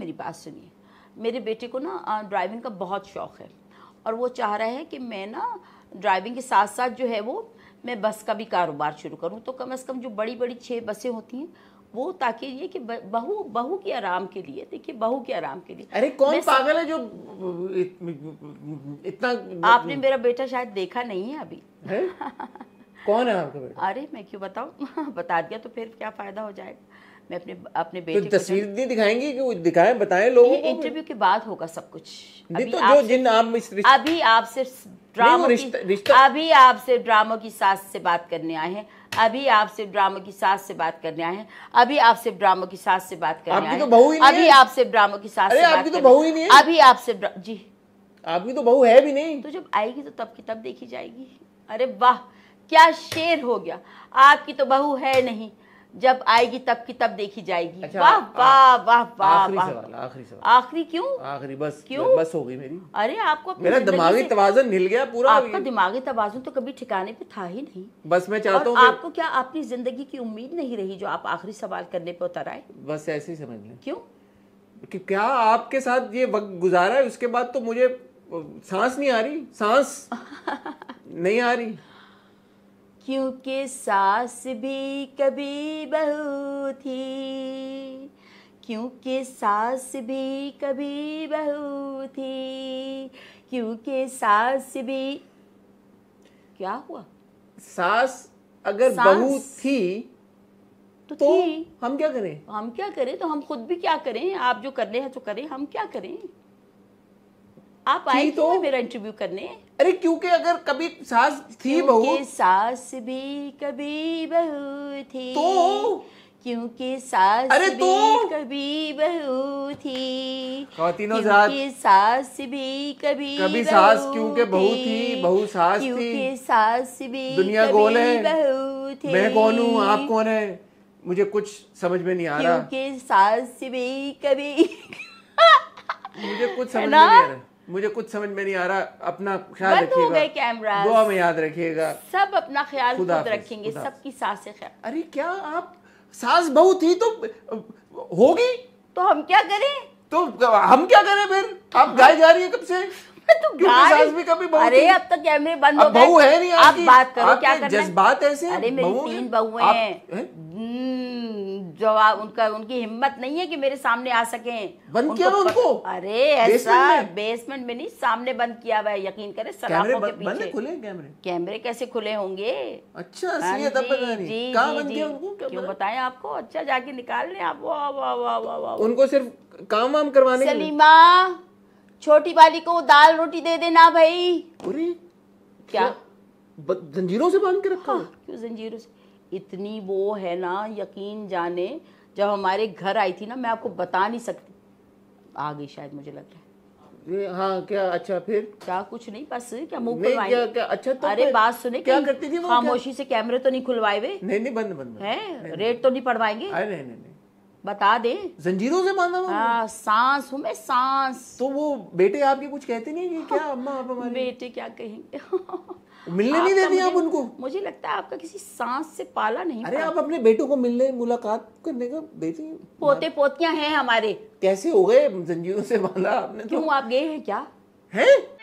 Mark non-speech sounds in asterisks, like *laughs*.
मेरी बात सुनिए मेरे बेटे को ना ड्राइविंग का बहुत शौक़ है और वो चाह रहा है कि मैं ना ड्राइविंग के साथ साथ जो है वो मैं बस का भी कारोबार शुरू करूं तो कम से कम जो बड़ी बड़ी छः बसें होती हैं वो ताकि ये कि बहू बहू के आराम के लिए देखिए बहू के आराम के लिए अरे कौन पागल है जो इत, इतना आपने मेरा बेटा शायद देखा नहीं है अभी है? *laughs* कौन है आपका बेटा अरे मैं क्यों बताऊँ *laughs* बता दिया तो फिर क्या फ़ायदा हो जाएगा मैं अपने अपने तो बेटे तो तस्वीर नहीं दिखाएंगे कि दिखाएं बताएं लोगों को इंटरव्यू के बाद होगा सब कुछ अभी तो जो जिन आप अभी आपसे ड्रामा रिश्ता अभी आपसे ड्रामा की सास से बात करने आए हैं अभी आपसे ड्रामा की सास से बात करने आए हैं अभी आपसे ड्रामा की सास से बात करने आए तो हैं अभी आपसे ड्रामा की सास से आपकी तो बहू ही नहीं अभी आपसे तो जी आपकी तो बहू है भी नहीं तो जब आएगी तो तब की तब देखी जाएगी अरे वाह क्या शेर हो गया आपकी तो बहू है नहीं जब आएगी तब की तब देखी जाएगी अच्छा, वाह वाह वाह वाह आखिरी सवाल आखिरी क्यों आखिरी बस क्यों बस हो गई मेरी अरे आपको मेरा दिमागी तवाजन हिल गया पूरा आपका दिमागी तवाजन तो कभी ठिकाने पे था ही नहीं बस मैं चाहता हूँ आपको क्या अपनी जिंदगी की उम्मीद नहीं रही जो आप आखिरी सवाल करने पे उतर आए बस ऐसे ही समझ लें क्यों कि क्या आपके साथ ये वक्त गुजारा है उसके बाद तो मुझे सांस नहीं आ रही सांस *laughs* नहीं आ रही क्योंकि सास भी कभी बहू थी क्योंकि सास भी कभी बहू थी क्योंकि सास भी क्या हुआ सास अगर बहू थी तो, तो थी हम क्या करें हम क्या करें तो हम खुद भी क्या करें आप जो कर रहे हैं तो करें हम क्या करें आप आए तो मेरा इंटरव्यू करने अरे क्योंकि अगर कभी सास थी बहू सास भी कभी बहू थी तो क्योंकि सास अरे तो कभी बहू थी क्योंकि सास भी कभी कभी सास क्योंकि बहू थी बहू सास थी क्योंकि सास भी दुनिया गोल है बहू थी मैं कौन हूँ आप कौन है मुझे कुछ समझ में नहीं आ रहा क्योंकि सास भी कभी मुझे कुछ समझ में नहीं आ रहा मुझे कुछ समझ में नहीं आ रहा अपना ख्याल रखिएगा में याद रखिएगा सब अपना ख्याल खुद रखेंगे सबकी ख्याल अरे क्या आप सास बहू थी तो होगी तो हम क्या करें तो हम क्या करें फिर आप गाय जा रही है कब से तो सास भी कभी अरे अब तो कैमरे बंद हो बहू है नहीं आप बात करो क्या जज्बात ऐसे अरे मेरी तीन बहुएं हैं हम्म। जवाब उनका उनकी हिम्मत नहीं है कि मेरे सामने आ सके बंद किया उनको, उनको अरे ऐसा बेसमेंट में नहीं सामने बंद किया हुआ है यकीन करे सराफों के पीछे खुले कैमरे कैमरे कैसे खुले होंगे अच्छा हाँ जी जी क्यों बताएं आपको अच्छा जाके निकाल लें आप वाह वाह वाह वाह उनको सिर्फ काम वाम करवाने सलीमा छोटी वाली को दाल रोटी दे देना भाई क्या जंजीरों से बांध के रखा हाँ, क्यों जंजीरों से इतनी वो है ना यकीन जाने जब हमारे घर आई थी ना मैं आपको बता नहीं सकती आ गई शायद मुझे लग रहा है हाँ क्या अच्छा फिर क्या कुछ नहीं बस क्या मुंह क्या, क्या, अच्छा तो अरे बात सुने क्या करती थी खामोशी से कैमरे तो नहीं खुलवाए हुए नहीं नहीं बंद बंद है रेट तो नहीं पढ़वाएंगे नहीं नहीं बता दे जंजीरों से बांधा हुआ हाँ, सांस हूँ मैं सांस तो वो बेटे आपके कुछ कहते नहीं कि क्या अम्मा आप हमारे बेटे क्या कहेंगे *laughs* मिलने नहीं देती आप उनको मुझे लगता है आपका किसी सांस से पाला नहीं अरे आप अपने बेटों को मिलने मुलाकात करने का देती पोते पोतियां हैं हमारे कैसे हो गए जंजीरों से बांधा आपने तो। क्यों आप गए हैं क्या हैं